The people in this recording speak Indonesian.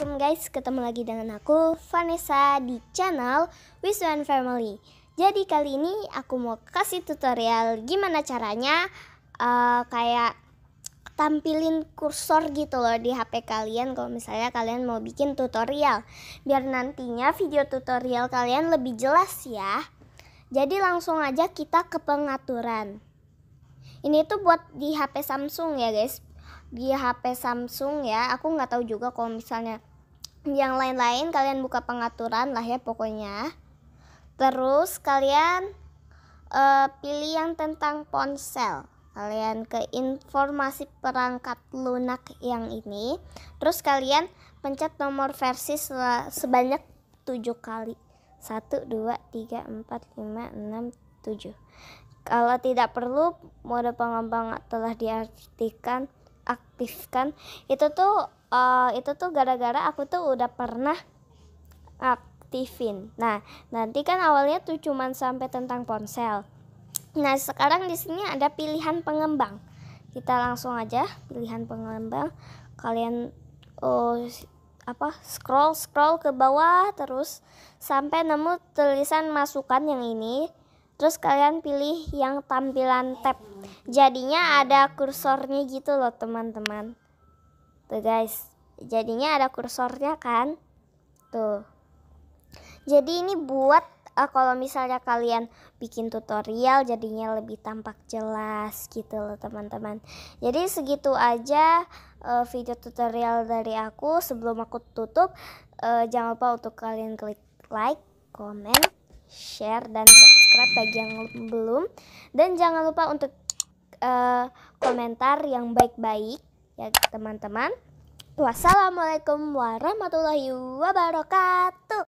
Assalamualaikum guys, ketemu lagi dengan aku Vanessa di channel Wiswan Family. Jadi kali ini aku mau kasih tutorial gimana caranya uh, kayak tampilin kursor gitu loh di HP kalian kalau misalnya kalian mau bikin tutorial. Biar nantinya video tutorial kalian lebih jelas ya. Jadi langsung aja kita ke pengaturan. Ini tuh buat di HP Samsung ya guys, di HP Samsung ya aku nggak tahu juga kalau misalnya yang lain-lain kalian buka pengaturan lah ya pokoknya terus kalian uh, pilih yang tentang ponsel kalian ke informasi perangkat lunak yang ini terus kalian pencet nomor versi sebanyak 7 kali 1 2 3 4 5 6 7 kalau tidak perlu mode pengembang telah diartikan aktifkan itu tuh uh, itu tuh gara-gara aku tuh udah pernah aktifin nah nanti kan awalnya tuh cuman sampai tentang ponsel nah sekarang di sini ada pilihan pengembang kita langsung aja pilihan pengembang kalian oh apa scroll scroll ke bawah terus sampai nemu tulisan masukan yang ini terus kalian pilih yang tampilan tab jadinya ada kursornya gitu loh teman-teman tuh guys jadinya ada kursornya kan tuh jadi ini buat uh, kalau misalnya kalian bikin tutorial jadinya lebih tampak jelas gitu loh teman-teman jadi segitu aja uh, video tutorial dari aku sebelum aku tutup uh, jangan lupa untuk kalian klik like comment share, dan subscribe bagi yang belum. Dan jangan lupa untuk uh, komentar yang baik-baik ya teman-teman. Wassalamualaikum warahmatullahi wabarakatuh.